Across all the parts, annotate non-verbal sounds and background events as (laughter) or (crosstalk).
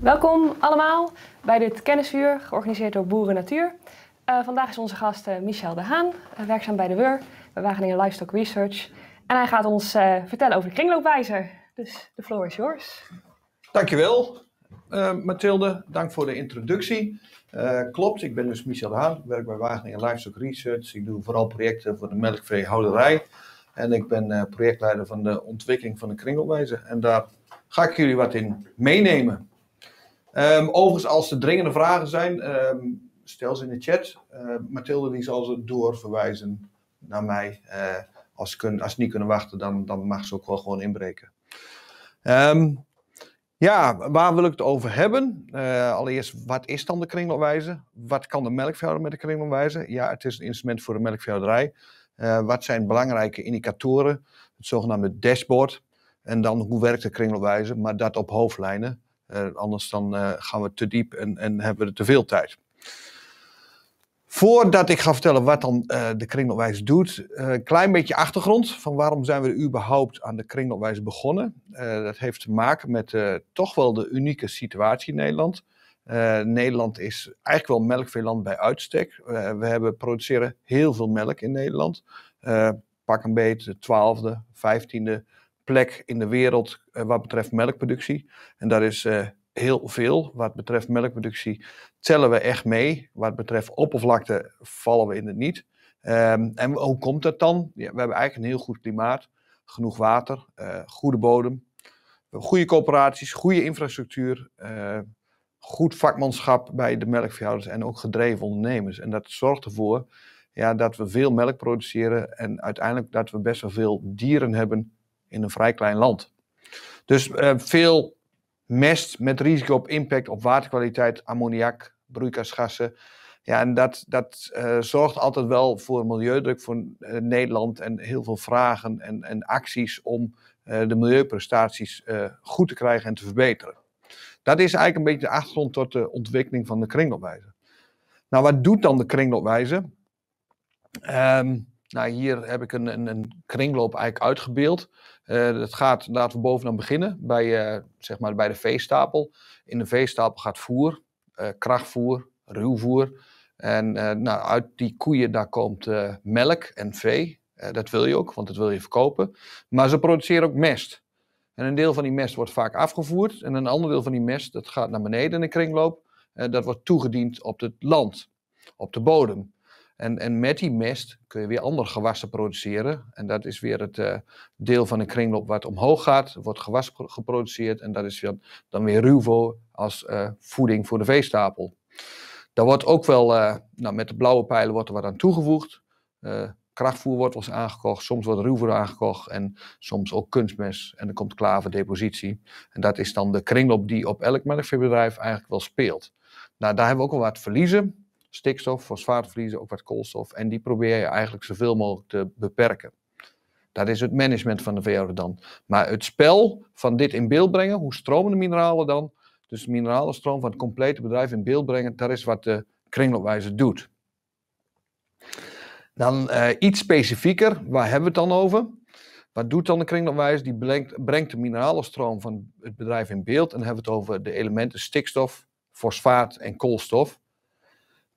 Welkom allemaal bij dit kennisvuur, georganiseerd door Boeren Natuur. Eh, vandaag is onze gast eh, Michel de Haan, eh, werkzaam bij de WUR, bij Wageningen Livestock Research. En hij gaat ons vertellen over de kringloopwijzer. Dus de floor is yours. Dankjewel, Mathilde. Dank voor de introductie. klopt, ik ben dus Michel de Haan, ik werk bij Wageningen Livestock Research. Ik doe vooral projecten voor de melkveehouderij En ik ben projectleider van de ontwikkeling van de kringloopwijzer. En daar ga ik jullie wat in meenemen. Ehm, overigens, als er dringende vragen zijn, ehm, stel ze in de chat. Ehm, Mathilde die zal ze doorverwijzen naar mij. Eh, als, kun, als ze niet kunnen wachten, dan, dan mag ze ook wel gewoon inbreken. ja, waar wil ik het over hebben? Eh, allereerst, wat is dan de kringloopwijze? Wat kan de melkveehouder met de kringloopwijze? Ja, het is een instrument voor de melkveehouderij. Eh, wat zijn belangrijke indicatoren? Het zogenaamde dashboard. En dan hoe werkt de kringloopwijze, maar dat op hoofdlijnen. Eh, anders dan eh, gaan we te diep en, en hebben we te veel tijd. Voordat ik ga vertellen wat dan eh, de kringloopwijs doet, een klein beetje achtergrond van waarom zijn we überhaupt aan de kringloopwijs begonnen. Uh, dat heeft te maken met toch wel de unieke situatie in Nederland. Nederland is eigenlijk wel melkveeland bij uitstek. we hebben, produceren heel veel melk in Nederland. pak een beetje de 12e, 15e, plek in de wereld eh, wat betreft melkproductie. En daar is eh, heel veel. Wat betreft melkproductie tellen we echt mee. Wat betreft oppervlakte vallen we in het niet. Ehm, en hoe komt dat dan? Ja, we hebben eigenlijk een heel goed klimaat, genoeg water, eh, goede bodem, goede coöperaties, goede infrastructuur, goed vakmanschap bij de melkveehouders en ook gedreven ondernemers. En dat zorgt ervoor ja, dat we veel melk produceren en uiteindelijk dat we best wel veel dieren hebben in een vrij klein land. Dus eh, veel mest met risico op impact op waterkwaliteit, ammoniak, broeikasgassen. Ja, en dat, dat eh, zorgt altijd wel voor milieudruk voor eh, Nederland en heel veel vragen en, en acties om de milieuprestaties goed te krijgen en te verbeteren. Dat is eigenlijk een beetje de achtergrond tot de ontwikkeling van de kringloopwijze. Nou, wat doet dan de kringloopwijze? Ehm, nou, hier heb ik een, een, een kringloop eigenlijk uitgebeeld. Eh, dat gaat, laten we bovenaan beginnen, bij, eh, zeg maar bij de veestapel. In de veestapel gaat voer, uh, krachtvoer, ruwvoer. En nou, uit die koeien daar komt melk en vee. dat wil je ook, want dat wil je verkopen. Maar ze produceren ook mest. En een deel van die mest wordt vaak afgevoerd. En een ander deel van die mest dat gaat naar beneden in de kringloop. dat wordt toegediend op het land, op de bodem. En, en met die mest kun je weer andere gewassen produceren. En dat is weer het eh, deel van de kringloop wat omhoog gaat. Er wordt gewas geproduceerd en dat is dan weer ruw voor als eh, voeding voor de veestapel. Daar wordt ook wel, eh, nou, met de blauwe pijlen wordt er wat aan toegevoegd. krachtvoer wordt wel eens aangekocht, soms wordt ruwvoer aangekocht en soms ook kunstmest. En dan komt klaverdepositie. En dat is dan de kringloop die op elk melkveebedrijf eigenlijk wel speelt. Nou, daar hebben we ook wel wat verliezen stikstof, fosfaatverliezen, ook wat koolstof. En die probeer je eigenlijk zoveel mogelijk te beperken. Dat is het management van de VR. dan. Maar het spel van dit in beeld brengen, hoe stromen de mineralen dan? Dus de mineralenstroom van het complete bedrijf in beeld brengen, dat is wat de kringloopwijze doet. Dan eh, iets specifieker, waar hebben we het dan over? Wat doet dan de kringloopwijze? Die brengt, de mineralenstroom van het bedrijf in beeld. En dan hebben we het over de elementen stikstof, fosfaat en koolstof.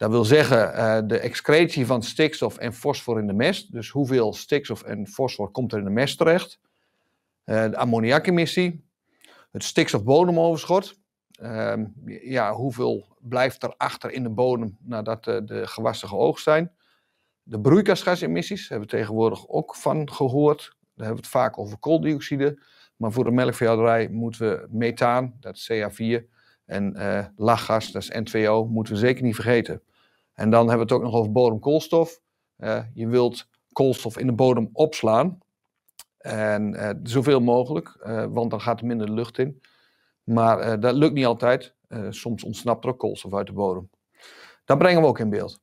Dat wil zeggen, eh, de excretie van stikstof en fosfor in de mest. Dus hoeveel stikstof en fosfor komt er in de mest terecht? Eh, de ammoniakemissie. Het stikstofbodemoverschot. Uh, ja, hoeveel blijft er achter in de bodem nadat eh, de gewassen geoogst zijn? De broeikasgasemissies hebben we tegenwoordig ook van gehoord. Daar hebben we het vaak over kooldioxide. Maar voor de melkveehouderij moeten we methaan, dat is CH4, en lachgas, dat is N2O, moeten we zeker niet vergeten. En dan hebben we het ook nog over bodemkoolstof. Uh, eh, je wilt koolstof in de bodem opslaan. En eh, zoveel mogelijk, eh, want dan gaat er minder lucht in. Maar dat lukt niet altijd. soms ontsnapt er ook koolstof uit de bodem. Dat brengen we ook in beeld.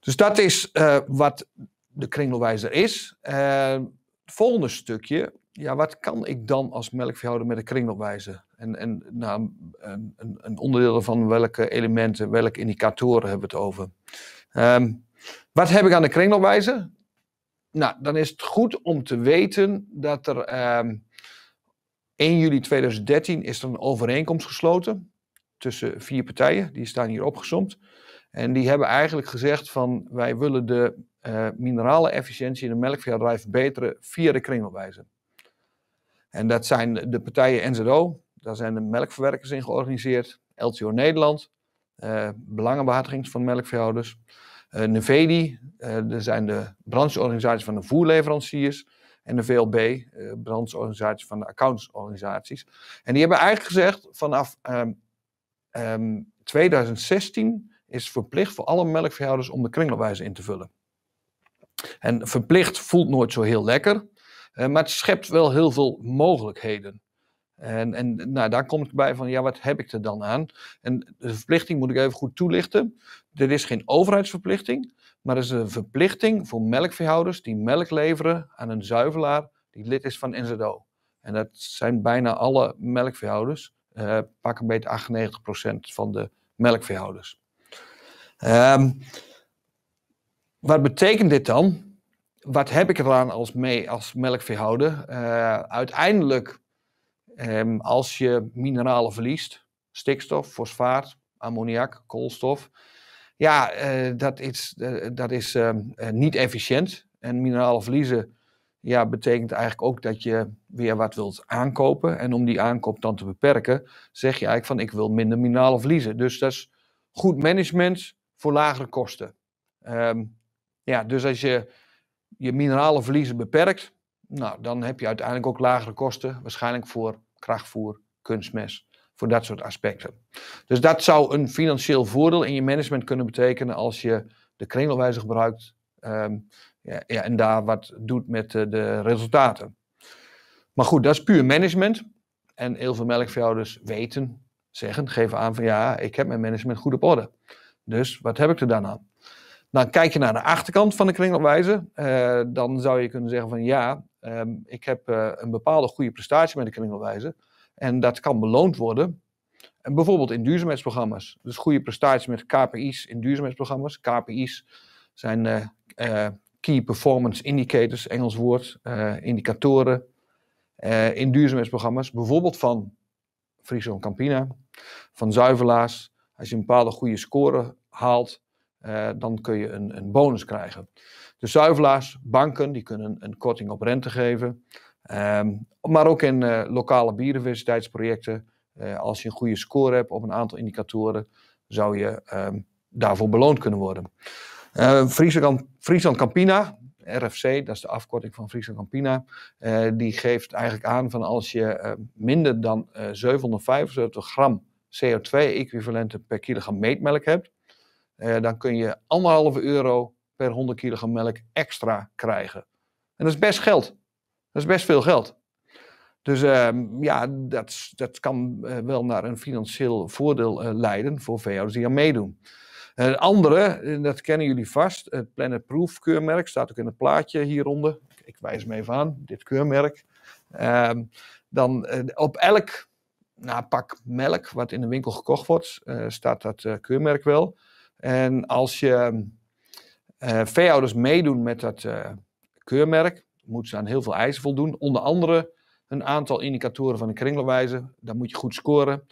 Dus dat is wat de kringloopwijzer is. het volgende stukje, ja, wat kan ik dan als melkveehouder met de kringloopwijzer? En, en een, nou, een onderdeel van welke elementen, welke indicatoren hebben we het over. Ehm, wat heb ik aan de kringloopwijzer? Nou, dan is het goed om te weten dat er um, ehm, 1 juli 2013 is er een overeenkomst gesloten tussen vier partijen. Die staan hier opgezomd. En die hebben eigenlijk gezegd van wij willen de eh, minerale efficiëntie in de melkveehouderij verbeteren via de kringelwijze. En dat zijn de partijen NZO, daar zijn de melkverwerkers in georganiseerd. LTO Nederland, uh, van melkveehouders. Uh, eh, Nevedi, eh, er zijn de brancheorganisaties van de voerleveranciers. En de VLB, uh, brancheorganisaties van de accountsorganisaties. En die hebben eigenlijk gezegd: vanaf 2016 ehm, ehm, is het verplicht voor alle melkveehouders om de kringloopwijze in te vullen. En verplicht voelt nooit zo heel lekker, maar het schept wel heel veel mogelijkheden. En, en nou, daar kom ik bij van, ja, wat heb ik er dan aan? En de verplichting moet ik even goed toelichten. Dit is geen overheidsverplichting, maar het is een verplichting voor melkveehouders die melk leveren aan een zuivelaar die lid is van NZO. En dat zijn bijna alle melkveehouders, uh, pak een beetje 98% van de melkveehouders. Ehm, wat betekent dit dan? Wat heb ik eraan als, mee, als melkveehouder? Eh, uiteindelijk Ehm, als je mineralen verliest, stikstof, fosfaat, ammoniak, koolstof, ja, eh, dat is, eh, dat is ehm, eh, niet efficiënt. En mineralen verliezen ja, betekent eigenlijk ook dat je weer wat wilt aankopen. En om die aankoop dan te beperken, zeg je eigenlijk van ik wil minder mineralen verliezen. Dus dat is goed management voor lagere kosten. Ehm, ja, dus als je je mineralen verliezen beperkt, nou, dan heb je uiteindelijk ook lagere kosten, waarschijnlijk voor krachtvoer, kunstmes Voor dat soort aspecten. Dus dat zou een financieel voordeel in je management kunnen betekenen als je de kringloopwijze gebruikt ehm, ja, ja, en daar wat doet met de resultaten. Maar goed, dat is puur management. En heel veel melkveehouders weten, zeggen, geven aan van ja, ik heb mijn management goed op orde. Dus wat heb ik er dan aan? Dan kijk je naar de achterkant van de kringloopwijze, eh, dan zou je kunnen zeggen van ja, Ehm, ik heb eh, een bepaalde goede prestatie met de kringelwijzer. En dat kan beloond worden. En bijvoorbeeld in duurzaamheidsprogramma's. Dus goede prestaties met KPI's in duurzaamheidsprogramma's. KPI's zijn eh, eh, Key Performance Indicators, Engels woord, indicatoren in duurzaamheidsprogramma's. Bijvoorbeeld van Friesland Campina, van Zuivelaars. Als je een bepaalde goede score haalt, dan kun je een, een bonus krijgen. De zuivelaars, banken, die kunnen een korting op rente geven. Ehm, maar ook in eh, lokale biodiversiteitsprojecten. Eh, als je een goede score hebt op een aantal indicatoren, zou je ehm, daarvoor beloond kunnen worden. Uh, Friesland, Friesland Campina, RFC, dat is de afkorting van Friesland Campina, die geeft eigenlijk aan van als je minder dan 775 gram CO2-equivalenten per kilogram meetmelk hebt, dan kun je anderhalve euro per 100 kg melk extra krijgen. En dat is best geld. Dat is best veel geld. Dus ehm, ja, dat, dat kan eh, wel naar een financieel voordeel eh, leiden voor veehouders die aan meedoen. Een eh, andere, dat kennen jullie vast, het Planet Proof keurmerk, staat ook in het plaatje hieronder. Ik wijs mee even aan, dit keurmerk. Ehm, dan op elk nou, pak melk wat in de winkel gekocht wordt, staat dat keurmerk wel. En als je uh, veehouders meedoen met dat uh, keurmerk, moeten ze aan heel veel eisen voldoen. Onder andere een aantal indicatoren van de kringloopwijze, daar moet je goed scoren.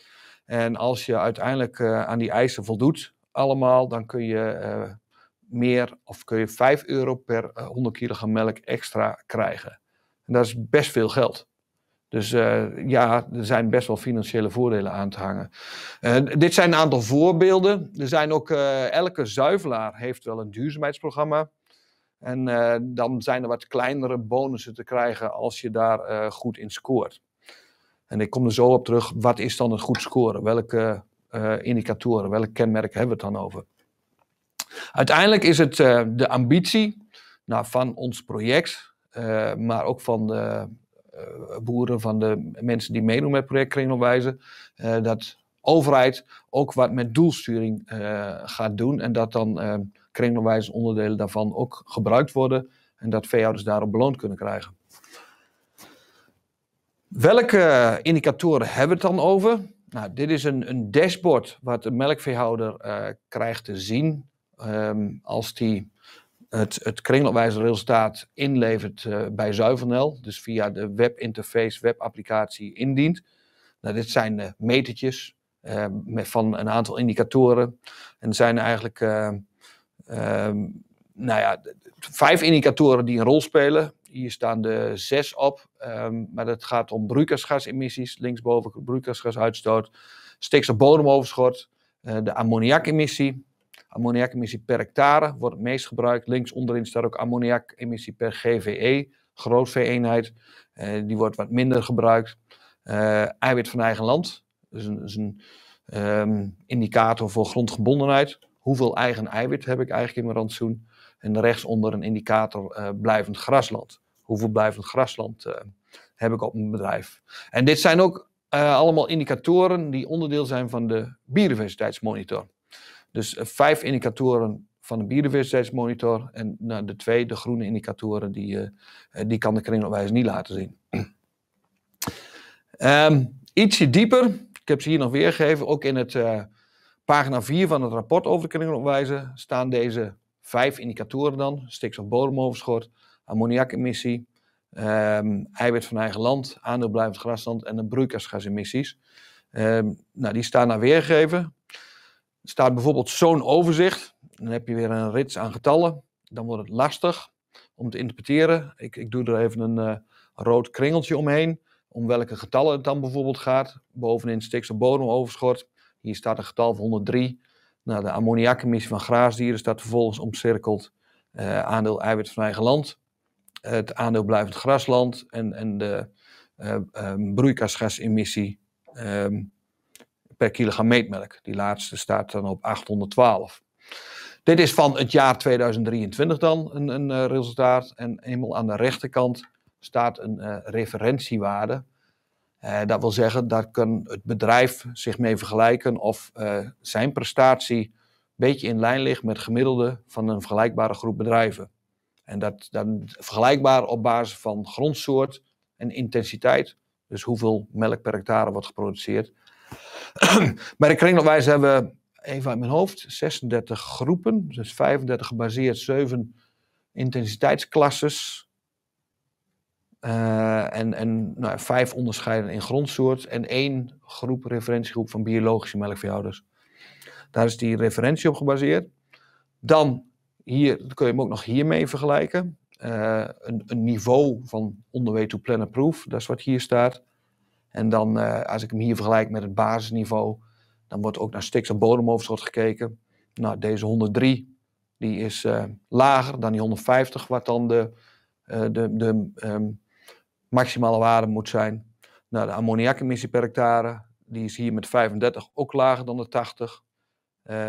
En als je uiteindelijk eh, aan die eisen voldoet, allemaal, dan kun je meer of kun je 5 euro per 100 kilogram melk extra krijgen. En dat is best veel geld. Dus eh, ja, er zijn best wel financiële voordelen aan te hangen. dit zijn een aantal voorbeelden. Er zijn ook, eh, elke zuivelaar heeft wel een duurzaamheidsprogramma. En eh, dan zijn er wat kleinere bonussen te krijgen als je daar goed in scoort. En ik kom er zo op terug, wat is dan een goed scoren? Welke indicatoren, welke kenmerken hebben we het dan over? Uiteindelijk is het de ambitie nou, van ons project, maar ook van de eh, boeren, van de mensen die meedoen met project Kringloopwijze, eh, dat overheid ook wat met doelsturing eh, gaat doen en dat dan kringloopwijze onderdelen daarvan ook gebruikt worden en dat veehouders daarop beloond kunnen krijgen. Welke indicatoren hebben we het dan over? Nou, dit is een, een dashboard wat de melkveehouder krijgt te zien ehm, als die het, het kringloopwijze resultaat inlevert eh, bij Zuivernel, dus via de webinterface, webapplicatie indient. Nou, dit zijn eh, metertjes ehm, met, van een aantal indicatoren. En zijn eigenlijk ehm, ehm, nou ja, vijf indicatoren die een rol spelen. Hier staan de zes op, um, maar dat gaat om broeikasgasemissies, linksboven broeikasgasuitstoot, stikstofbodemoverschot, eh, de ammoniakemissie, Ammoniakemissie per hectare wordt het meest gebruikt. Links onderin staat ook ammoniakemissie per GVE, grootvee-eenheid. Eh, die wordt wat minder gebruikt. Eh, eiwit van eigen land, dus een, een ehm, indicator voor grondgebondenheid. Hoeveel eigen eiwit heb ik eigenlijk in mijn rantsoen? En rechtsonder een indicator eh, blijvend grasland. Hoeveel blijvend grasland heb ik op mijn bedrijf? En dit zijn ook allemaal indicatoren die onderdeel zijn van de biodiversiteitsmonitor. Dus eh, vijf indicatoren van de biodiversiteitsmonitor. En nou, de twee, de groene indicatoren, die, eh, eh, die kan de kringloopwijze niet laten zien. Um, (clears throat) ietsje dieper, ik heb ze hier nog weergegeven, ook in het pagina 4 van het rapport over de kringloopwijze staan deze vijf indicatoren dan. Stikstofbodemoverschot, ammoniakemissie, um, eiwit van eigen land, aandeelblijvend grasland en de broeikasgasemissies. Ehm, nou, die staan daar weergegeven staat bijvoorbeeld zo'n overzicht, dan heb je weer een rits aan getallen. Dan wordt het lastig om te interpreteren. Ik, ik doe er even een eh, rood kringeltje omheen, om welke getallen het dan bijvoorbeeld gaat. Bovenin overschort. Hier staat een getal van 103. Nou, de ammoniakemissie van graasdieren staat vervolgens omcirkeld. Eh, aandeel eiwit van eigen land. het aandeel blijvend grasland en, en de eh, broeikasgasemissie ehm, per kilogram meetmelk. Die laatste staat dan op 812. Dit is van het jaar 2023 dan een, een eh, resultaat. En eenmaal aan de rechterkant staat een eh, referentiewaarde. Eh, dat wil zeggen, daar kan het bedrijf zich mee vergelijken of zijn prestatie een beetje in lijn ligt met gemiddelde van een vergelijkbare groep bedrijven. En dat vergelijkbaar op basis van grondsoort en intensiteit, dus hoeveel melk per hectare wordt geproduceerd, bij de kringloopwijs hebben we, even uit mijn hoofd, 36 groepen. Dus 35 gebaseerd, 7 intensiteitsklasses. Eh, en en nou, vijf onderscheiden in grondsoort. En één groep, referentiegroep van biologische melkveehouders. Daar is die referentie op gebaseerd. Dan hier, kun je hem ook nog hiermee vergelijken. Eh, een, een, niveau van on the way to proof, dat is wat hier staat. En dan, eh, als ik hem hier vergelijk met het basisniveau, dan wordt ook naar stiks- bodemoverschot gekeken. Nou, deze 103, die is eh, lager dan die 150, wat dan de, eh, de, de ehm, maximale waarde moet zijn. Nou, de ammoniakemissie per hectare, die is hier met 35 ook lager dan de 80.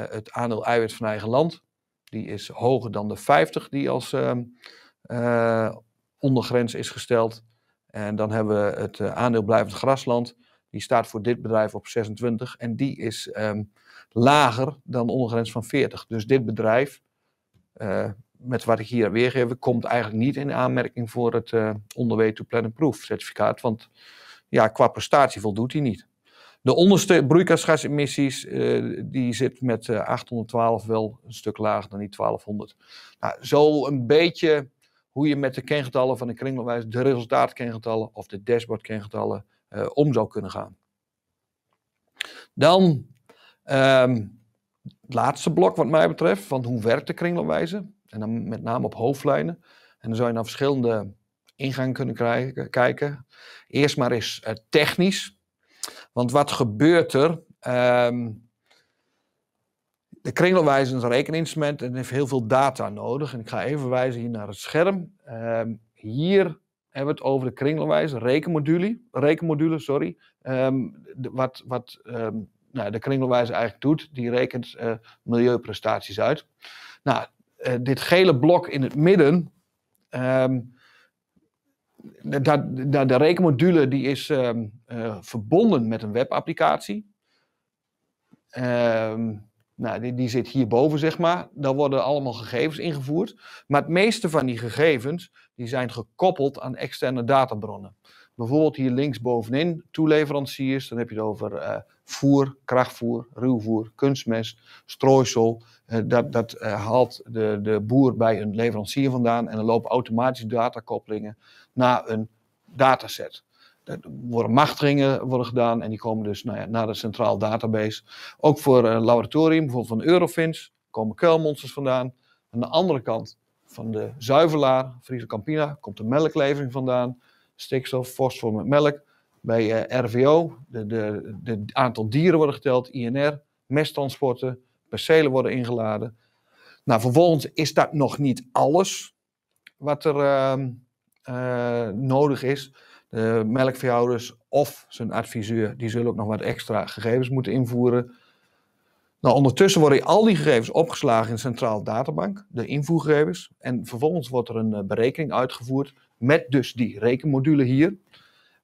het aandeel eiwit van eigen land, die is hoger dan de 50 die als ehm, ondergrens is gesteld. En dan hebben we het eh, aandeel blijvend grasland. Die staat voor dit bedrijf op 26 en die is ehm, lager dan de ondergrens van 40. Dus dit bedrijf, eh, met wat ik hier weergeef, komt eigenlijk niet in aanmerking voor het uh, to Plan and Proof certificaat. Want ja, qua prestatie voldoet hij niet. De onderste broeikasgasemissies, uh, die zit met 812 wel een stuk lager dan die 1200. Nou, zo een beetje hoe je met de kengetallen van de kringloopwijze de resultaatkengetallen of de dashboardkengetallen uh, eh, om zou kunnen gaan. Dan ehm, het laatste blok wat mij betreft, van hoe werkt de kringloopwijze En dan met name op hoofdlijnen. En dan zou je naar verschillende ingangen kunnen kijken. Eerst maar eens eh, technisch. Want wat gebeurt er? Ehm, de kringelwijzer is een rekeninstrument en heeft heel veel data nodig. En ik ga even wijzen hier naar het scherm. Ehm, hier hebben we het over de kringelwijzer, rekenmodule, rekenmodule sorry. Ehm, wat wat ehm, nou, de kringelwijzer eigenlijk doet, die rekent eh, milieuprestaties uit. Nou, eh, dit gele blok in het midden, dat, de, nou, de rekenmodule die is eh, verbonden met een webapplicatie. Nou, die, die zit hierboven, zeg maar. Daar worden allemaal gegevens ingevoerd. Maar het meeste van die gegevens die zijn gekoppeld aan externe databronnen. Bijvoorbeeld hier links toeleveranciers. Dan heb je het over eh, voer, krachtvoer, ruwvoer, kunstmest, strooisel. Eh, dat dat eh, haalt de, de boer bij een leverancier vandaan. En dan lopen automatisch datakoppelingen naar een dataset. Er eh, worden machtigingen worden gedaan en die komen dus nou ja, naar de centraal database. Ook voor een laboratorium, bijvoorbeeld van Eurofins, komen kuilmonsters vandaan. Aan de andere kant van de zuivelaar, Friese Campina, komt de melklevering vandaan. Stikstof, fosfor met melk. Bij eh, RVO, de, de, de, aantal dieren worden geteld, INR, mesttransporten, percelen worden ingeladen. Nou, vervolgens is dat nog niet alles wat er ehm, eh, nodig is. De melkveehouders of zijn adviseur, die zullen ook nog wat extra gegevens moeten invoeren. Nou, ondertussen worden al die gegevens opgeslagen in een centraal databank, de invoergegevens. En vervolgens wordt er een eh, berekening uitgevoerd met dus die rekenmodule hier.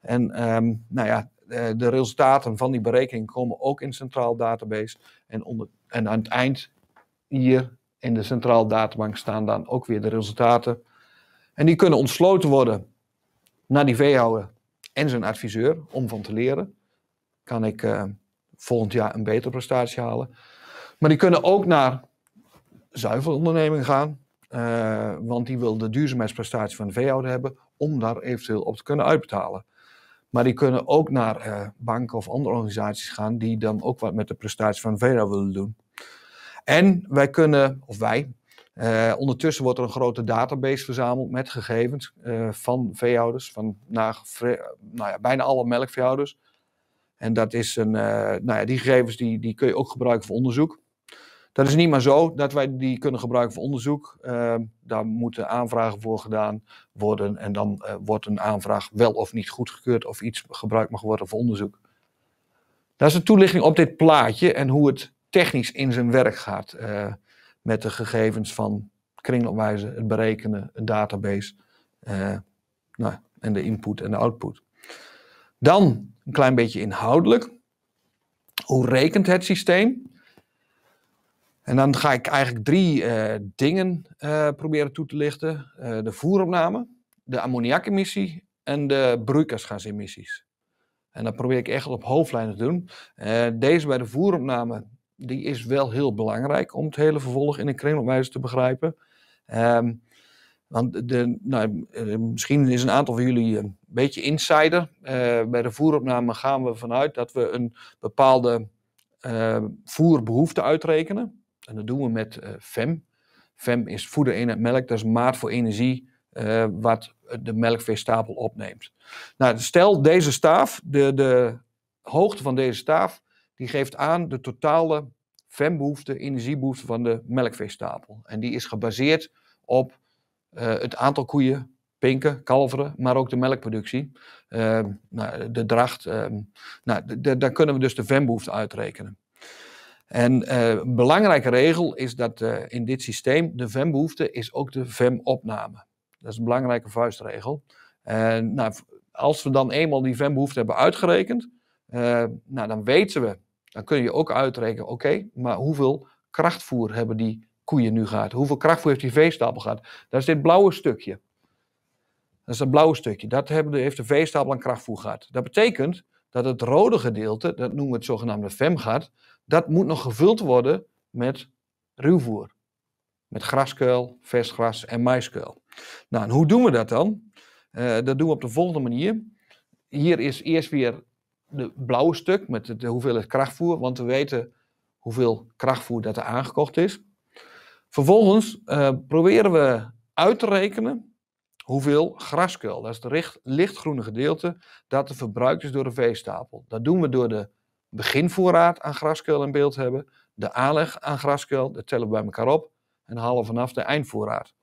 En ehm, nou ja, eh, de resultaten van die berekening komen ook in centraal database. En, onder, en aan het eind hier in de centraal databank staan dan ook weer de resultaten. En die kunnen ontsloten worden naar die veehouder en zijn adviseur om van te leren. Kan ik eh, volgend jaar een betere prestatie halen. Maar die kunnen ook naar zuivelonderneming gaan. Eh, want die wil de duurzaamheidsprestatie van de veehouder hebben om daar eventueel op te kunnen uitbetalen. Maar die kunnen ook naar eh, banken of andere organisaties gaan die dan ook wat met de prestatie van de veehouder willen doen. En wij kunnen, of wij, eh, ondertussen wordt er een grote database verzameld met gegevens eh, van veehouders, van nou ja, bijna alle melkveehouders. En dat is een, eh, nou ja, die gegevens die, die kun je ook gebruiken voor onderzoek. Dat is niet maar zo dat wij die kunnen gebruiken voor onderzoek. daar moeten aanvragen voor gedaan worden en dan wordt een aanvraag wel of niet goedgekeurd of iets gebruikt mag worden voor onderzoek. Dat is een toelichting op dit plaatje en hoe het technisch in zijn werk gaat met de gegevens van kringloopwijze, het berekenen, een database eh, nou, en de input en de output. Dan een klein beetje inhoudelijk. Hoe rekent het systeem? En dan ga ik eigenlijk drie eh, dingen eh, proberen toe te lichten. de voeropname, de ammoniakemissie en de broeikasgasemissies. En dat probeer ik echt op hoofdlijnen te doen. deze bij de voeropname die is wel heel belangrijk om het hele vervolg in een kringloopwijze te begrijpen. Ehm, want de, nou, eh, misschien is een aantal van jullie een beetje insider. Eh, bij de voeropname gaan we vanuit dat we een bepaalde uh, voerbehoefte uitrekenen. En dat doen we met FEM. FEM is voeder het melk, dat is maat voor energie wat de melkveestapel opneemt. Nou, stel deze staaf, de, de hoogte van deze staaf die geeft aan de totale fembehoefte, energiebehoefte van de melkveestapel. En die is gebaseerd op eh, het aantal koeien, pinken, kalveren, maar ook de melkproductie, ehm, nou, de dracht. Uh, nou, daar kunnen we dus de fembehoefte uitrekenen. En eh, een belangrijke regel is dat eh, in dit systeem de fembehoefte is ook de femopname Dat is een belangrijke vuistregel. nou, als we dan eenmaal die fembehoefte hebben uitgerekend, nou, dan weten we dan kun je ook uitrekenen, oké, maar hoeveel krachtvoer hebben die koeien nu gehad? Hoeveel krachtvoer heeft die veestapel gehad? Dat is dit blauwe stukje. Dat is dat blauwe stukje. Dat heeft de veestapel aan krachtvoer gehad. Dat betekent dat het rode gedeelte, dat noemen we het zogenaamde femgat, dat moet nog gevuld worden met ruwvoer. Met graskuil, vestgras en maiskuil. Nou, en hoe doen we dat dan? Eh, dat doen we op de volgende manier. Hier is eerst weer de blauwe stuk met de, hoeveelheid krachtvoer, want we weten hoeveel krachtvoer dat er aangekocht is. Vervolgens eh, proberen we uit te rekenen hoeveel graskuil, dat is het lichtgroene gedeelte, dat er verbruikt is door de veestapel. Dat doen we door de beginvoorraad aan graskuil in beeld te hebben, de aanleg aan graskuil, dat tellen we bij elkaar op en halen vanaf de eindvoorraad.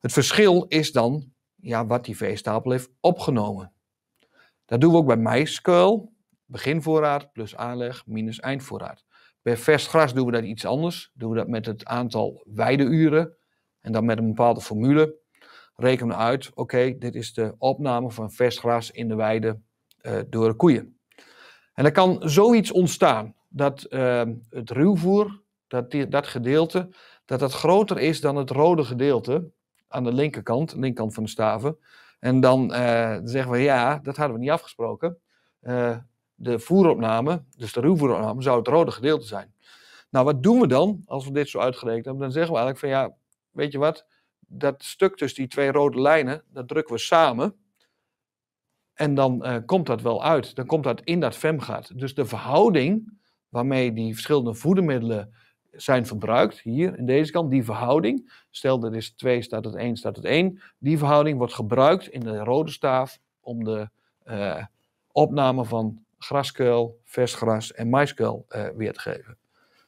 Het verschil is dan ja, wat die veestapel heeft opgenomen. Dat doen we ook bij maiskuil. Beginvoorraad plus aanleg minus eindvoorraad. Bij vers gras doen we dat iets anders. Doen we dat met het aantal weideuren en dan met een bepaalde formule. Rekenen we uit, oké, dit is de opname van vers gras in de weide eh, door de koeien. En er kan zoiets ontstaan dat eh, het ruwvoer, dat, die, dat gedeelte, dat dat groter is dan het rode gedeelte aan de linkerkant, linkerkant van de staven. En dan eh, zeggen we, ja, dat hadden we niet afgesproken de voeropname, dus de ruwvoeropname, zou het rode gedeelte zijn. Nou, wat doen we dan als we dit zo uitgerekend hebben? Dan zeggen we eigenlijk van ja, weet je wat, dat stuk tussen die twee rode lijnen, dat drukken we samen. En dan eh, komt dat wel uit. Dan komt dat in dat femgat. Dus de verhouding waarmee die verschillende voedermiddelen zijn verbruikt, hier in deze kant, die verhouding, stel dat is 2 staat het 1 staat het 1, die verhouding wordt gebruikt in de rode staaf om de eh, opname van graskuil, versgras en maiskuil uh, weer te geven.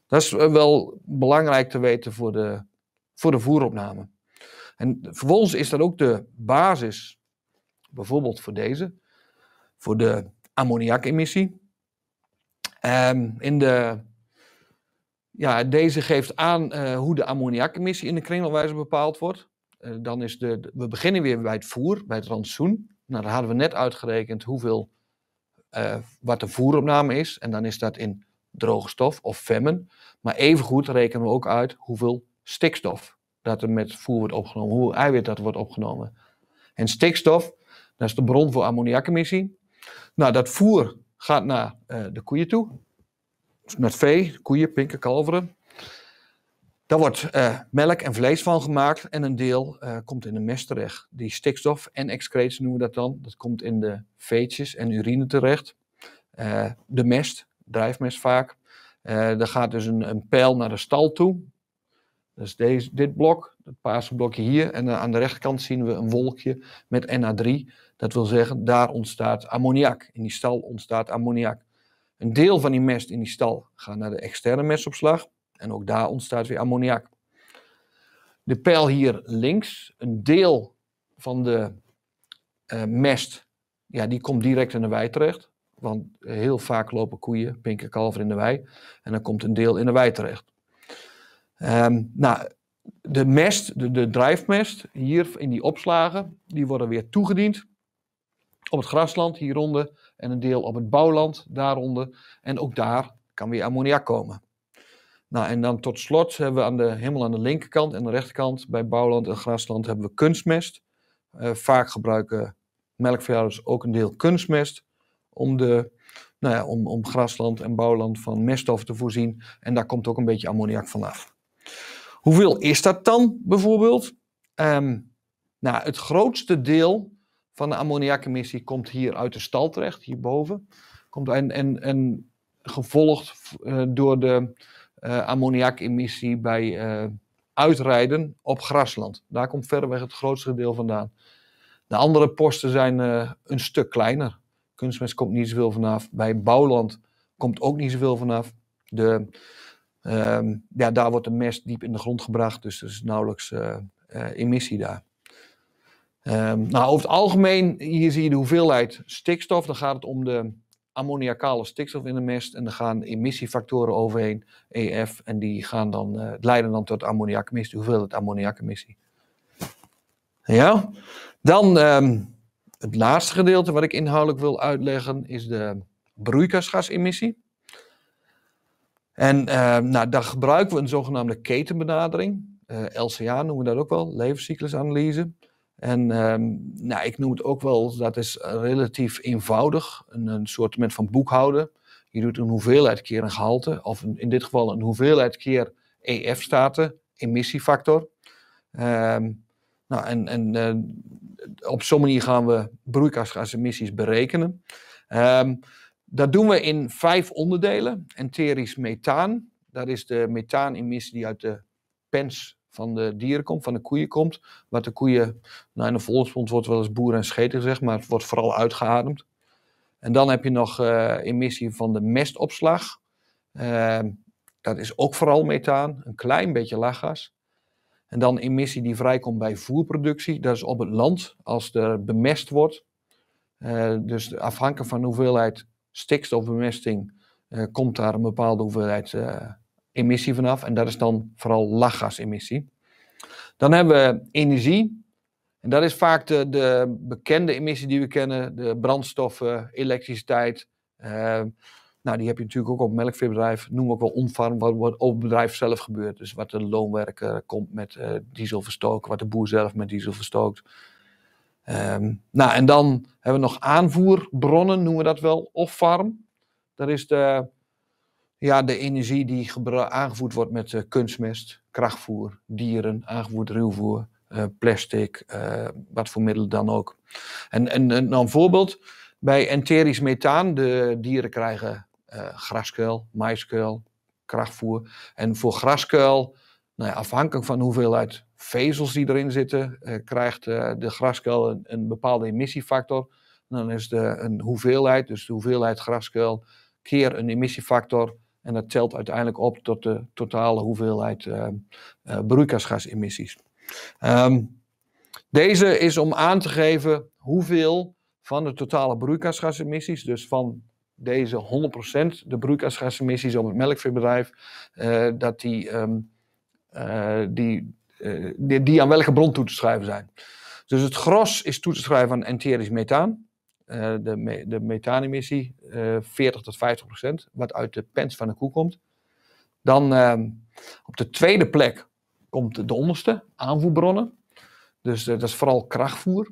Dat is eh, wel belangrijk te weten voor de, voor de voeropname. En vervolgens is dat ook de basis, bijvoorbeeld voor deze, voor de ammoniakemissie. Ehm, in de, ja, deze geeft aan eh, hoe de ammoniakemissie in de kringelwijze bepaald wordt. dan is de, we beginnen weer bij het voer, bij het rantsoen. Nou, daar hadden we net uitgerekend hoeveel eh, wat de voeropname is. En dan is dat in droge stof of femmen. Maar evengoed rekenen we ook uit hoeveel stikstof dat er met voer wordt opgenomen. Hoe eiwit dat wordt opgenomen. En stikstof, dat is de bron voor ammoniakemissie. Nou, dat voer gaat naar eh, de koeien toe. Dus naar het vee, koeien, pinken, kalveren. Daar wordt eh, melk en vlees van gemaakt en een deel eh, komt in de mest terecht. Die stikstof en excretie noemen we dat dan. Dat komt in de veetjes en urine terecht. Eh, de mest, drijfmest vaak. er gaat dus een, een, pijl naar de stal toe. Dat is deze, dit blok, het paarse blokje hier. En aan de rechterkant zien we een wolkje met NH3. Dat wil zeggen, daar ontstaat ammoniak. In die stal ontstaat ammoniak. Een deel van die mest in die stal gaat naar de externe mestopslag. En ook daar ontstaat weer ammoniak. De pijl hier links, een deel van de eh, mest, ja, die komt direct in de wei terecht. Want heel vaak lopen koeien, pinken in de wei. En dan komt een deel in de wei terecht. Ehm, nou, de mest, de, de drijfmest, hier in die opslagen, die worden weer toegediend op het grasland hieronder en een deel op het bouwland daaronder. En ook daar kan weer ammoniak komen. Nou, en dan tot slot hebben we aan de, helemaal aan de linkerkant en de rechterkant bij bouwland en grasland hebben we kunstmest. Eh, vaak gebruiken melkveehouders ook een deel kunstmest om, de, nou ja, om, om grasland en bouwland van meststof te voorzien. En daar komt ook een beetje ammoniak vanaf. Hoeveel is dat dan bijvoorbeeld? Ehm, nou, het grootste deel van de ammoniakemissie komt hier uit de stal terecht, hierboven. Komt en, en, en gevolgd eh, door de eh, ammoniakemissie bij eh, uitrijden op grasland. Daar komt verreweg het grootste deel vandaan. De andere posten zijn eh, een stuk kleiner. Kunstmest komt niet zoveel vanaf. Bij bouwland komt ook niet zoveel vanaf. De, ehm, ja, daar wordt de mest diep in de grond gebracht, dus er is nauwelijks emissie daar. Ehm, nou, over het algemeen, hier zie je de hoeveelheid stikstof. Dan gaat het om de Ammoniacale stikstof in de mest en er gaan emissiefactoren overheen, EF, en die gaan dan, eh, leiden dan tot ammoniakemissie, hoeveelheid ammoniakemissie. Ja, dan um, het laatste gedeelte wat ik inhoudelijk wil uitleggen is de broeikasgasemissie. En ehm, nou, daar gebruiken we een zogenaamde ketenbenadering. Eh, LCA noemen we dat ook wel, levenscyclusanalyse. En ehm, nou, ik noem het ook wel, dat is relatief eenvoudig, een, een soort van boekhouden. Je doet een hoeveelheid keer een gehalte, of in dit geval een hoeveelheid keer EF-staten, emissiefactor. Ehm, nou, en, en eh, op zo'n manier gaan we broeikasgasemissies berekenen. Ehm, dat doen we in vijf onderdelen. Enterisch methaan, dat is de methaanemissie die uit de pens van de dieren komt, van de koeien komt. Wat de koeien, nou in de wordt wel eens boer en scheter gezegd, maar het wordt vooral uitgeademd. En dan heb je nog eh, emissie van de mestopslag. Ehm, dat is ook vooral methaan, een klein beetje lachgas. En dan emissie die vrijkomt bij voerproductie, dat is op het land als er bemest wordt. Eh, dus afhankelijk van de hoeveelheid stikstofbemesting eh, komt daar een bepaalde hoeveelheid emissie vanaf. En dat is dan vooral lachgasemissie. Dan hebben we energie. En dat is vaak de, de bekende emissie die we kennen. De brandstoffen, elektriciteit. Ehm, nou, die heb je natuurlijk ook op het melkveebedrijf. Noem ook wel onfarm, wat, wat op het bedrijf zelf gebeurt. Dus wat de loonwerker komt met eh, diesel verstoken. Wat de boer zelf met diesel verstookt. Ehm, nou, en dan hebben we nog aanvoerbronnen, noemen we dat wel, of farm. Dat is de, ja, de energie die aangevoerd wordt met eh, kunstmest, krachtvoer, dieren, aangevoerd ruwvoer, eh, plastic, eh, wat voor middelen dan ook. En, en, dan een voorbeeld, bij enterisch methaan, de dieren krijgen graskuil, maiskuil, krachtvoer. En voor graskuil, nou ja, afhankelijk van hoeveelheid vezels die erin zitten, krijgt de graskuil een, bepaalde emissiefactor. dan is de een hoeveelheid, dus de hoeveelheid graskuil keer een emissiefactor en dat telt uiteindelijk op tot de totale hoeveelheid eh, eh, broeikasgasemissies. Ehm, deze is om aan te geven hoeveel van de totale broeikasgasemissies, dus van deze 100% de broeikasgasemissies op het melkveebedrijf, eh, dat die, ehm, die, die, aan welke bron toe te schrijven zijn. Dus het gros is toe te schrijven aan enterisch methaan. Eh, de, me de methaanemissie, 40 eh, tot 50 procent, wat uit de pens van de koe komt. Dan ehm, op de tweede plek komt de onderste, aanvoerbronnen. Dus eh, dat is vooral krachtvoer.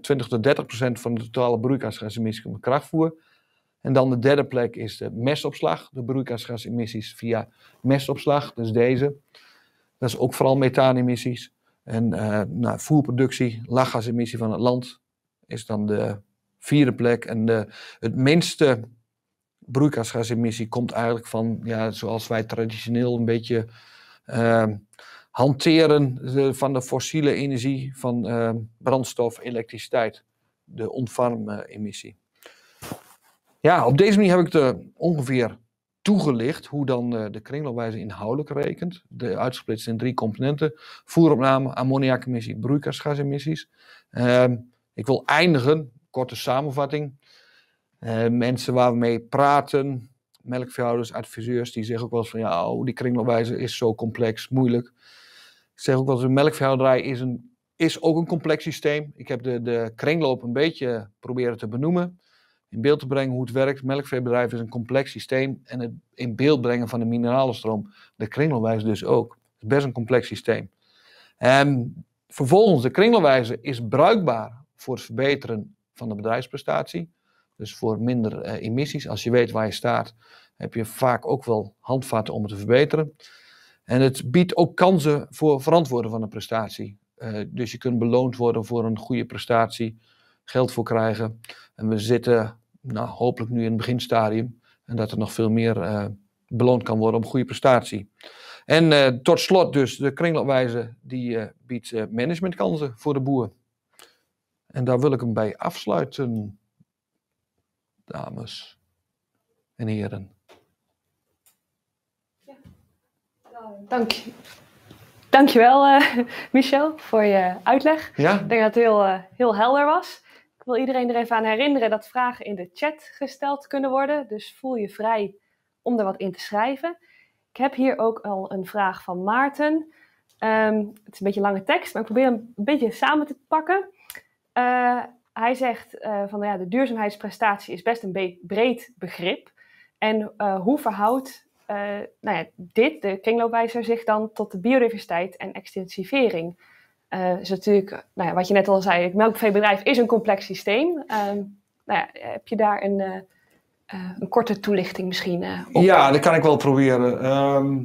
20 tot 30 procent van de totale broeikasgasemissies komt krachtvoer. En dan de derde plek is de mestopslag, de broeikasgasemissies via mestopslag, dus deze. Dat is ook vooral methaanemissies. En nou, voerproductie, lachgasemissie van het land, is dan de vierde plek. En de, het minste broeikasgasemissie komt eigenlijk van, ja, zoals wij traditioneel een beetje ehm, hanteren van de fossiele energie, van uh, brandstof, elektriciteit, de ontvarmemissie. Ja, op deze manier heb ik de ongeveer toegelicht hoe dan eh, de kringloopwijze inhoudelijk rekent. De uitgesplitst in drie componenten: voeropname, ammoniakemissie, broeikasgasemissies. Ehm, ik wil eindigen, korte samenvatting. Eh, mensen waar we mee praten, melkveehouders, adviseurs, die zeggen ook wel eens van ja, oh, die kringloopwijze is zo complex, moeilijk. Ik zeg ook wel eens, een melkveehouderij is, een, is ook een complex systeem. Ik heb de, de kringloop een beetje proberen te benoemen, in beeld te brengen hoe het werkt. Melkveebedrijf is een complex systeem en het in beeld brengen van de mineralenstroom, de kringloopwijze dus ook. Het is best een complex systeem. Um, vervolgens, de kringloopwijze is bruikbaar voor het verbeteren van de bedrijfsprestatie. Dus voor minder eh, emissies. Als je weet waar je staat, heb je vaak ook wel handvatten om het te verbeteren. En het biedt ook kansen voor verantwoorden van een prestatie. Eh, dus je kunt beloond worden voor een goede prestatie, geld voor krijgen. En we zitten nou, hopelijk nu in het beginstadium. En dat er nog veel meer eh, beloond kan worden om goede prestatie. En tot slot dus, de kringloopwijze die biedt managementkansen voor de boer. En daar wil ik hem bij afsluiten, dames en heren. Ja. Dank je. Dankjewel, eh, Michel, voor je uitleg. Ja? Ik denk dat het heel, eh, heel helder was. Ik wil iedereen er even aan herinneren dat vragen in de chat gesteld kunnen worden. Dus voel je vrij om er wat in te schrijven. Ik heb hier ook al een vraag van Maarten. Ehm, het is een beetje lange tekst, maar ik probeer hem een beetje samen te pakken. Eh, hij zegt eh, van nou ja, de duurzaamheidsprestatie is best een breed begrip. En eh, hoe verhoudt nou ja, dit, de kringloopwijzer, zich dan tot de biodiversiteit en extensivering? is natuurlijk, nou ja, wat je net al zei, het melkveebedrijf is een complex systeem. Ehm, nou ja, heb je daar een, een korte toelichting misschien op? Ja, dat kan ik wel proberen. Ehm,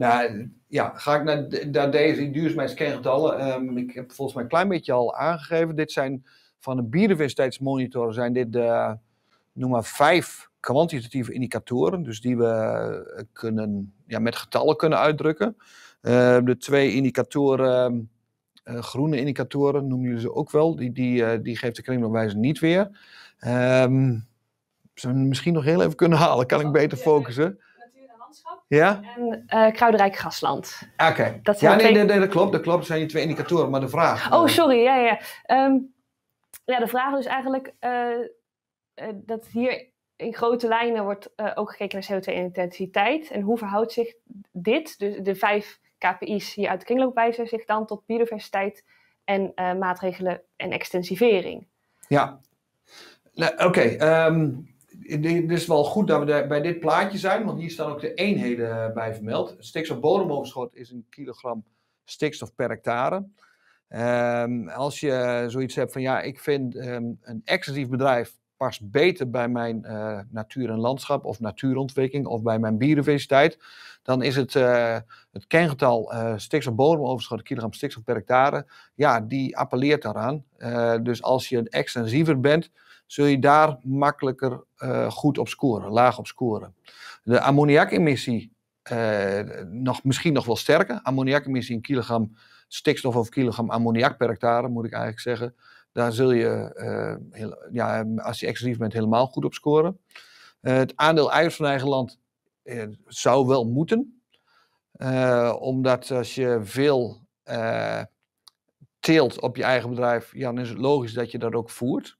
nou ja, ga ik naar, naar deze duurzaamheidskerngetallen. Um, ik heb volgens mij een klein beetje al aangegeven. Dit zijn van de biodiversiteitsmonitor zijn dit de, noem maar vijf kwantitatieve indicatoren. Dus die we eh, kunnen, ja, met getallen kunnen uitdrukken. Ehm, de twee indicatoren, eh, groene indicatoren noemen jullie ze ook wel. Die, die, eh, die geeft de kringloopwijze niet weer. Um, we misschien nog heel even kunnen halen, kan ik oh, beter focussen. Ja? En uh, kruidenrijk grasland. Oké. Ja, nee, twee... nee, dat klopt. Dat klopt. zijn je twee indicatoren, maar de vraag. Oh, eh, sorry. Ja, ja. Ehm, ja, de vraag is eigenlijk eh, dat hier in grote lijnen wordt ook gekeken naar CO2-intensiteit. En hoe verhoudt zich dit, dus de vijf KPI's hier uit de kringloopwijzer, zich dan tot biodiversiteit en maatregelen en extensivering? Ja, nou, oké. Okay. Ehm, dit is wel goed dat we bij dit plaatje zijn, want hier staan ook de eenheden bij vermeld. Stikstofbodemoverschot is een kilogram stikstof per hectare. Ehm, als je zoiets hebt van ja, ik vind ehm, een extensief bedrijf past beter bij mijn eh, natuur en landschap of natuurontwikkeling of bij mijn biodiversiteit, dan is het, uh, het kengetal uh, eh, stikstofbodemoverschot, kilogram stikstof per hectare, ja, die appelleert daaraan. dus als je extensiever bent, zul je daar makkelijker eh, goed op scoren, laag op scoren. De ammoniakemissie uh, nog, misschien nog wel sterker. Ammoniakemissie in kilogram stikstof of kilogram ammoniak per hectare, moet ik eigenlijk zeggen. Daar zul je, eh, heel, ja, als je exclusief bent, helemaal goed op scoren. het aandeel eiers van eigen land zou wel moeten. omdat als je veel teelt op je eigen bedrijf, ja, dan is het logisch dat je dat ook voert.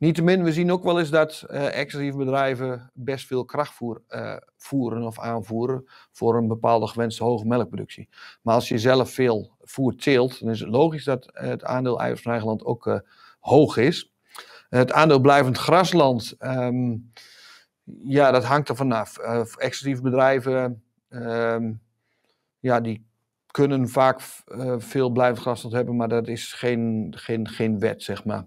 Niettemin, we zien ook wel eens dat uh, eh, excessieve bedrijven best veel krachtvoer eh, voeren of aanvoeren voor een bepaalde gewenste hoge melkproductie. Maar als je zelf veel voer teelt, dan is het logisch dat eh, het aandeel eiwit van eigen land ook hoog is. Het aandeel blijvend grasland, ehm, ja, dat hangt er vanaf. excessieve bedrijven, ehm, ja, die kunnen vaak eh, veel blijvend grasland hebben, maar dat is geen, geen, geen wet, zeg maar.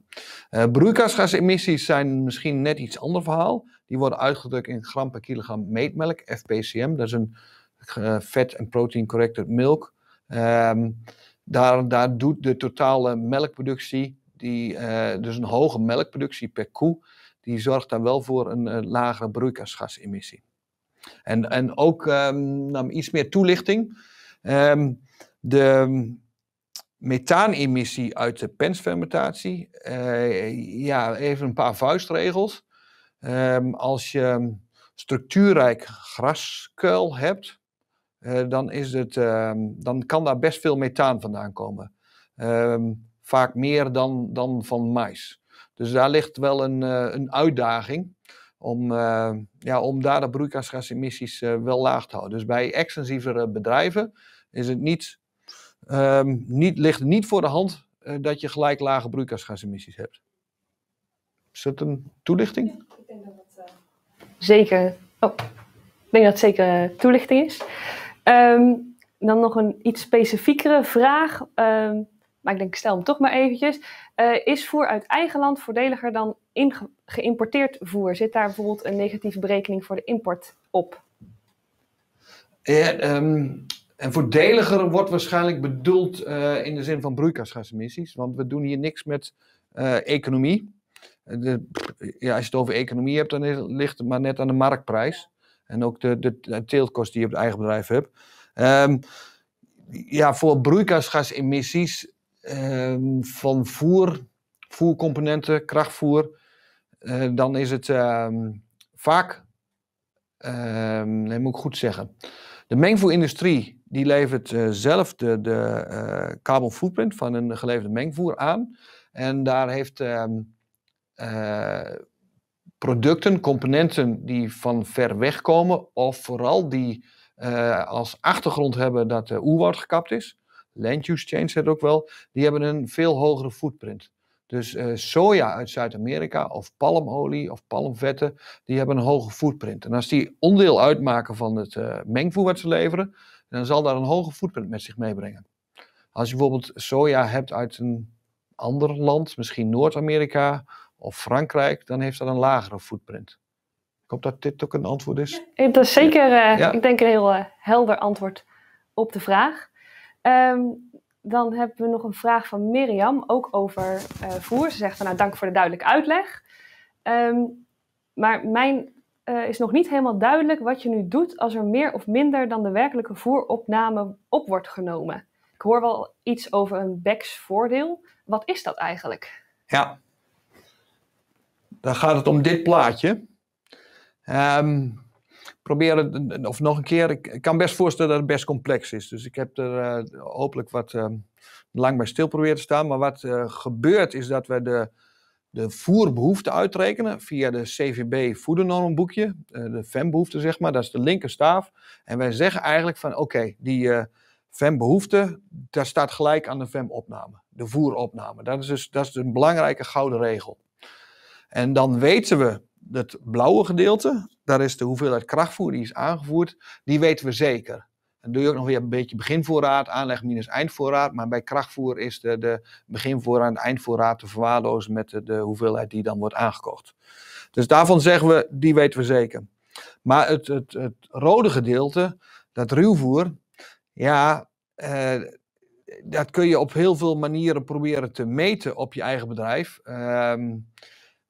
Eh, broeikasgasemissies zijn misschien net iets ander verhaal. Die worden uitgedrukt in gram per kilogram meetmelk, FPCM. Dat is een eh, vet- en protein-corrected milk. Ehm, daar, daar doet de totale melkproductie, die, dus een hoge melkproductie per koe, die zorgt dan wel voor een lagere broeikasgasemissie. En, en ook um, iets meer toelichting. Ehm, de methaanemissie uit de pensfermentatie. Eh, ja, even een paar vuistregels. Ehm, als je structuurrijk graskuil hebt, eh, dan, is het, ehm, dan kan daar best veel methaan vandaan komen. vaak meer dan, dan van mais. Dus daar ligt wel een, eh, een uitdaging om, ja, om daar de broeikasgasemissies wel laag te houden. Dus bij extensievere bedrijven is het niet, ehm, niet, ligt niet voor de hand eh, dat je gelijk lage broeikasgasemissies hebt. Is dat een toelichting? ik denk dat het, eh, Zeker. Oh, ik denk dat het zeker eh, toelichting is. Ehm, dan nog een iets specifiekere vraag. Ehm, maar ik denk, ik stel hem toch maar eventjes. is voer uit eigen land voordeliger dan geïmporteerd voer? Zit daar bijvoorbeeld een negatieve berekening voor de import op? Ja, en voordeliger wordt waarschijnlijk bedoeld eh, in de zin van broeikasgasemissies. Want we doen hier niks met eh, economie. Eh, de, ja, als je het over economie hebt, dan ligt het maar net aan de marktprijs. En ook de, de, teeltkosten die je op het eigen bedrijf hebt. Ehm, ja, voor broeikasgasemissies ehm, van voer, voercomponenten, krachtvoer, dan is het ehm, vaak, nee, moet ik goed zeggen. De mengvoerindustrie die levert eh, zelf de, de eh, carbon footprint van een geleverde mengvoer aan. En daar heeft ehm, eh, producten, componenten die van ver weg komen, of vooral die als achtergrond hebben dat de oerwoud gekapt is, land use change het ook wel, die hebben een veel hogere footprint. Dus eh, soja uit Zuid-Amerika of palmolie of palmvetten, die hebben een hoge footprint. En als die onderdeel uitmaken van het eh, mengvoer wat ze leveren, dan zal daar een hoge footprint met zich meebrengen. Als je bijvoorbeeld soja hebt uit een ander land, misschien Noord-Amerika of Frankrijk, dan heeft dat een lagere footprint. Ik hoop dat dit ook een antwoord is. Ja, dat is zeker, eh, ik denk, een heel helder antwoord op de vraag. Ehm, dan hebben we nog een vraag van Mirjam, ook over eh, voer. Ze zegt van nou, dank voor de duidelijke uitleg. Ehm, maar mijn eh, is nog niet helemaal duidelijk wat je nu doet als er meer of minder dan de werkelijke voeropname op wordt genomen. Ik hoor wel iets over een backsvoordeel. voordeel Wat is dat eigenlijk? Ja, dan gaat het om dit plaatje. Um, proberen, of nog een keer, ik kan best voorstellen dat het best complex is. Dus ik heb er eh, hopelijk wat eh, lang bij stil proberen te staan. Maar wat eh, gebeurt is dat we de, de voerbehoefte uitrekenen via de CVB voedernormboekje, de fembehoefte, behoefte zeg maar, dat is de linkerstaaf. En wij zeggen eigenlijk van oké, die fem behoefte daar staat gelijk aan de fem opname de voeropname. Dat is dus dat is een belangrijke gouden regel. En dan weten we het blauwe gedeelte, daar is de hoeveelheid krachtvoer die is aangevoerd, die weten we zeker. Dan doe je ook nog weer een beetje beginvoorraad, aanleg minus eindvoorraad. Maar bij krachtvoer is de, de beginvoorraad en eindvoorraad te verwaarlozen met de, de, hoeveelheid die dan wordt aangekocht. Dus daarvan zeggen we, die weten we zeker. Maar het, het, het rode gedeelte, dat ruwvoer, ja, eh, dat kun je op heel veel manieren proberen te meten op je eigen bedrijf. Ehm,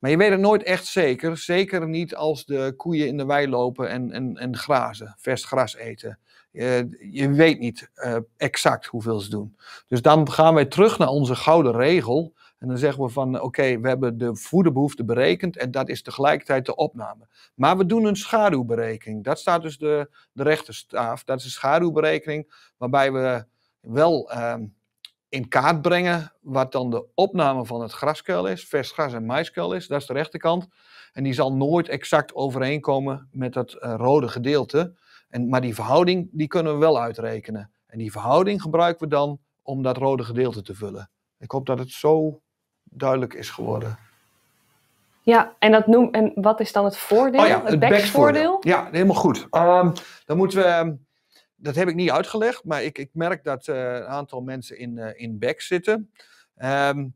maar je weet het nooit echt zeker. Zeker niet als de koeien in de wei lopen en, en, en grazen, vers gras eten. Je, je weet niet eh, exact hoeveel ze doen. Dus dan gaan wij terug naar onze gouden regel. En dan zeggen we van oké, we hebben de voederbehoefte berekend en dat is tegelijkertijd de opname. Maar we doen een schaduwberekening. Dat staat dus de, de rechterstaaf. Dat is een schaduwberekening waarbij we wel ehm, in kaart brengen wat dan de opname van het graskuil is, vers gras en maiskuil is, dat is de rechterkant. En die zal nooit exact overeenkomen met dat eh, rode gedeelte. En, maar die verhouding die kunnen we wel uitrekenen. En die verhouding gebruiken we dan om dat rode gedeelte te vullen. Ik hoop dat het zo duidelijk is geworden. Ja, en, dat noem, en wat is dan het voordeel? Oh ja, het, het backsvoordeel? Ja, helemaal goed. Ehm, dan moeten we... Ehm, dat heb ik niet uitgelegd, maar ik, ik merk dat eh, een aantal mensen in, eh, in back zitten. Ehm,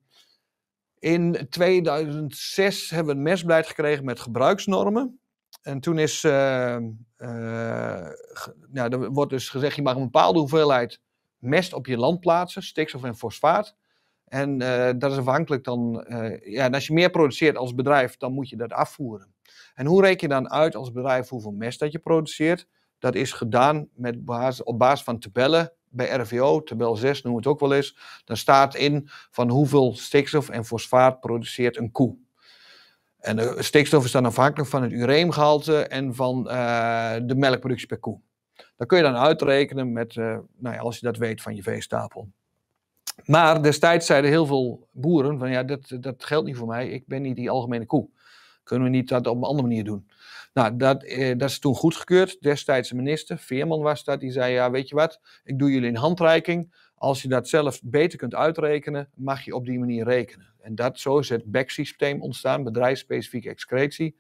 in 2006 hebben we een mesbeleid gekregen met gebruiksnormen. En toen is, uh, uh, nou, er wordt dus gezegd, je mag een bepaalde hoeveelheid mest op je land plaatsen, stikstof en fosfaat. En dat is afhankelijk dan, ja, en als je meer produceert als bedrijf, dan moet je dat afvoeren. En hoe reken je dan uit als bedrijf hoeveel mest dat je produceert? Dat is gedaan met basis, op basis van tabellen bij RVO, tabel 6 noemen we het ook wel eens. Dan staat in van hoeveel stikstof en fosfaat produceert een koe. En de stikstof is dan afhankelijk van het ureumgehalte en van eh, de melkproductie per koe. Dat kun je dan uitrekenen met, eh, nou ja, als je dat weet van je veestapel. Maar destijds zeiden heel veel boeren van ja, dat, dat geldt niet voor mij, ik ben niet die algemene koe. Kunnen we niet dat op een andere manier doen? Nou, dat, eh, dat is toen goedgekeurd. Destijds minister, Veerman was dat, die zei: Ja, weet je wat, ik doe jullie een handreiking. Als je dat zelf beter kunt uitrekenen, mag je op die manier rekenen. En dat, zo is het BEC-systeem ontstaan, bedrijfsspecifieke excretie.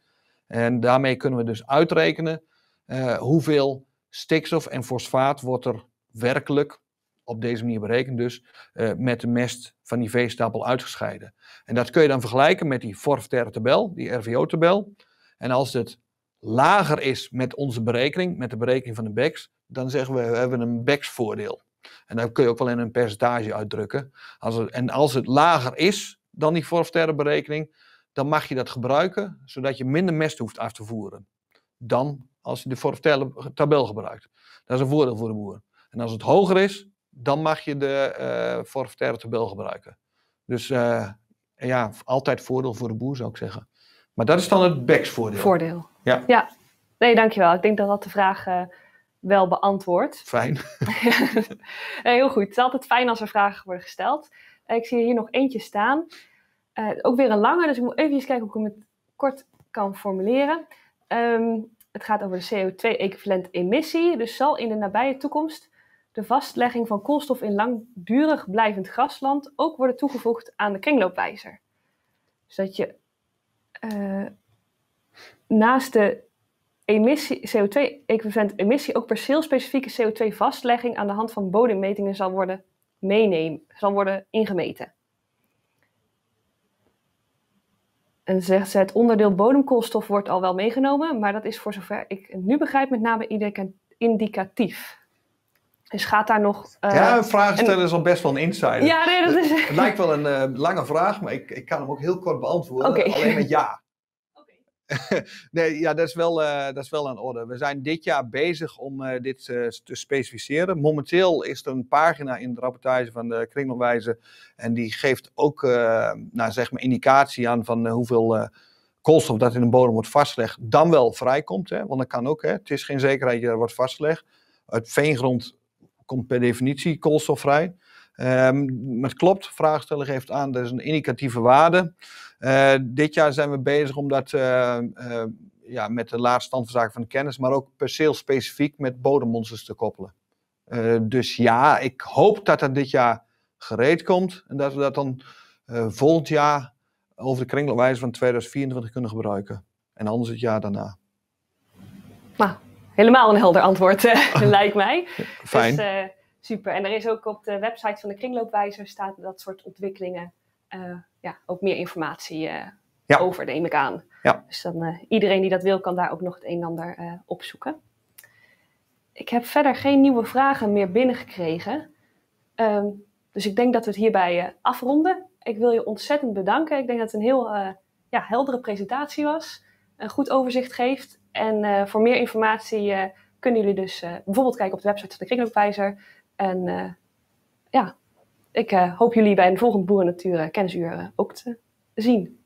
En daarmee kunnen we dus uitrekenen eh, hoeveel stikstof en fosfaat wordt er werkelijk op deze manier berekend dus, eh, met de mest van die veestapel uitgescheiden. En dat kun je dan vergelijken met die forfaitaire tabel, die RVO-tabel. En als het lager is met onze berekening, met de berekening van de BEX, dan zeggen we we hebben een BEX-voordeel. En dat kun je ook wel in een percentage uitdrukken. Als en als het lager is dan die berekening, dan mag je dat gebruiken, zodat je minder mest hoeft af te voeren dan als je de tabel gebruikt. Dat is een voordeel voor de boer. En als het hoger is, dan mag je de uh, eh, tabel gebruiken. Dus uh, ja, altijd voordeel voor de boer zou ik zeggen. Maar dat is dan het BECS voordeel Voordeel. Ja. ja. Nee, dankjewel. Ik denk dat dat de vraag eh, wel beantwoordt. Fijn. (laughs) Heel goed. Het is altijd fijn als er vragen worden gesteld. Eh, ik zie hier nog eentje staan. Eh, ook weer een lange, dus ik moet even kijken hoe ik hem kort kan formuleren. Ehm, het gaat over de CO2-equivalent emissie. Dus zal in de nabije toekomst de vastlegging van koolstof in langdurig blijvend grasland ook worden toegevoegd aan de kringloopwijzer? Zodat je eh, naast de emissie, CO2-equivalent emissie ook perceelspecifieke CO2-vastlegging aan de hand van bodemmetingen zal worden, meenemen, zal worden ingemeten. En zegt ze, het onderdeel bodemkoolstof wordt al wel meegenomen, maar dat is voor zover ik nu begrijp met name indicatief. Dus gaat daar nog. Uh, ja, vragen stellen is al best wel een insider. Ja, nee, dat is. Het, lijkt wel een eh, lange vraag, maar ik, ik kan hem ook heel kort beantwoorden. Alleen met ja. (laughs) Oké. (laughs) nee, ja, dat is, wel, eh, dat is wel aan orde. We zijn dit jaar bezig om dit te specificeren. Momenteel is er een pagina in de rapportage van de kringloopwijze. En die geeft ook nou, zeg maar indicatie aan van hoeveel koolstof dat in de bodem wordt vastgelegd. Dan wel vrijkomt, hè? want dat kan ook. Hè? Het is geen zekerheid dat je wordt vastgelegd. Uit veengrond komt per definitie koolstofvrij. Um, maar het klopt, vraagsteller geeft aan, dat is een indicatieve waarde. Eh, dit jaar zijn we bezig om dat eh, eh, ja, met de laatste standverzaking van de kennis, maar ook perceel specifiek met bodemmonsters te koppelen. dus ja, ik hoop dat dat dit jaar gereed komt en dat we dat dan volgend jaar over de kringloopwijze van 2024 kunnen gebruiken. En anders het jaar daarna helemaal een helder antwoord, eh, (laughs) lijkt mij. Fijn. Dus, eh, super. En er is ook op de website van de Kringloopwijzer staat dat soort ontwikkelingen eh, ja, ook meer informatie over, neem ik aan. Ja. Dus dan iedereen die dat wil, kan daar ook nog het een en ander opzoeken. Ik heb verder geen nieuwe vragen meer binnengekregen. Um, dus ik denk dat we het hierbij afronden. Ik wil je ontzettend bedanken. Ik denk dat het een heel ja, heldere presentatie was. Een goed overzicht geeft. En eh, voor meer informatie eh, kunnen jullie dus eh, bijvoorbeeld kijken op de website van de Kringloopwijzer. En ja, ik hoop jullie bij een volgend boerennatuur ook te zien.